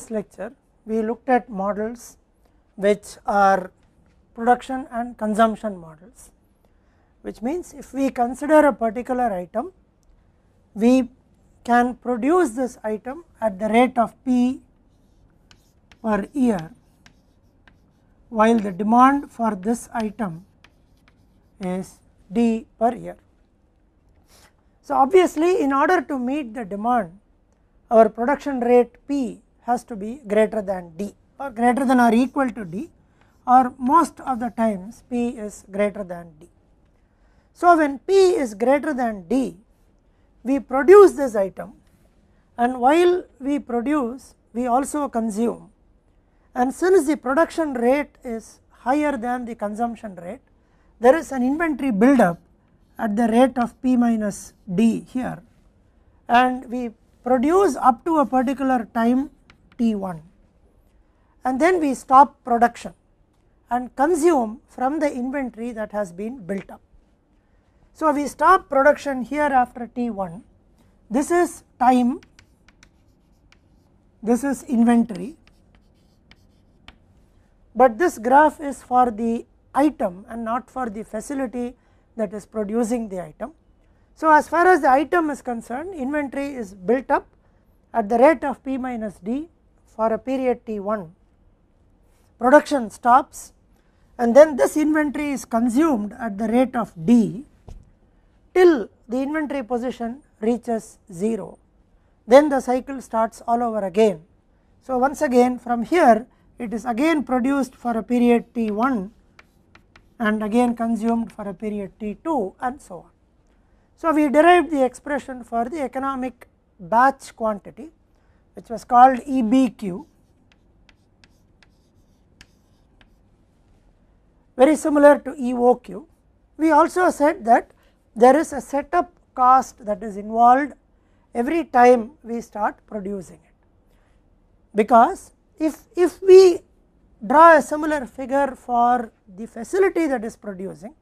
previous lecture we looked at models which are production and consumption models which means if we consider a particular item we can produce this item at the rate of p per year while the demand for this item is d per year. So, obviously in order to meet the demand our production rate p has to be greater than D or greater than or equal to D or most of the times P is greater than D. So, when P is greater than D, we produce this item and while we produce, we also consume and since the production rate is higher than the consumption rate, there is an inventory buildup at the rate of P minus D here and we produce up to a particular time T1 and then we stop production and consume from the inventory that has been built up. So, we stop production here after T1 this is time this is inventory but this graph is for the item and not for the facility that is producing the item. So, as far as the item is concerned inventory is built up at the rate of p minus d for a period T1, production stops and then this inventory is consumed at the rate of D till the inventory position reaches 0. Then the cycle starts all over again. So, once again from here it is again produced for a period T1 and again consumed for a period T2 and so on. So, we derived the expression for the economic batch quantity which was called EBQ. Very similar to EOQ, we also said that there is a setup cost that is involved every time we start producing it. Because if, if we draw a similar figure for the facility that is producing,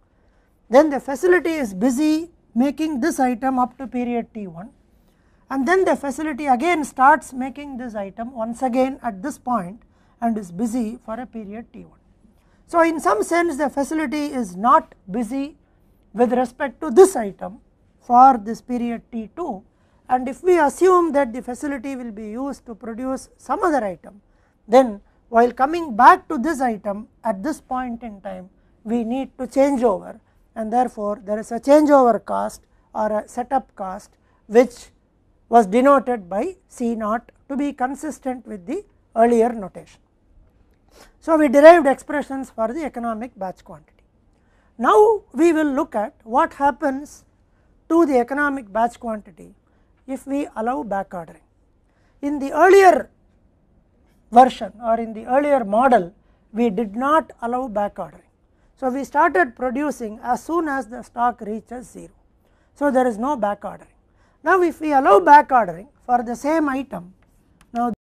then the facility is busy making this item up to period T1 and then the facility again starts making this item once again at this point and is busy for a period t1. So, in some sense the facility is not busy with respect to this item for this period t2 and if we assume that the facility will be used to produce some other item then while coming back to this item at this point in time we need to change over and therefore, there is a changeover cost or a setup cost which was denoted by C naught to be consistent with the earlier notation. So, we derived expressions for the economic batch quantity. Now, we will look at what happens to the economic batch quantity if we allow back ordering. In the earlier version or in the earlier model, we did not allow back ordering. So, we started producing as soon as the stock reaches 0. So, there is no back ordering. Now, if we allow back ordering for the same item, now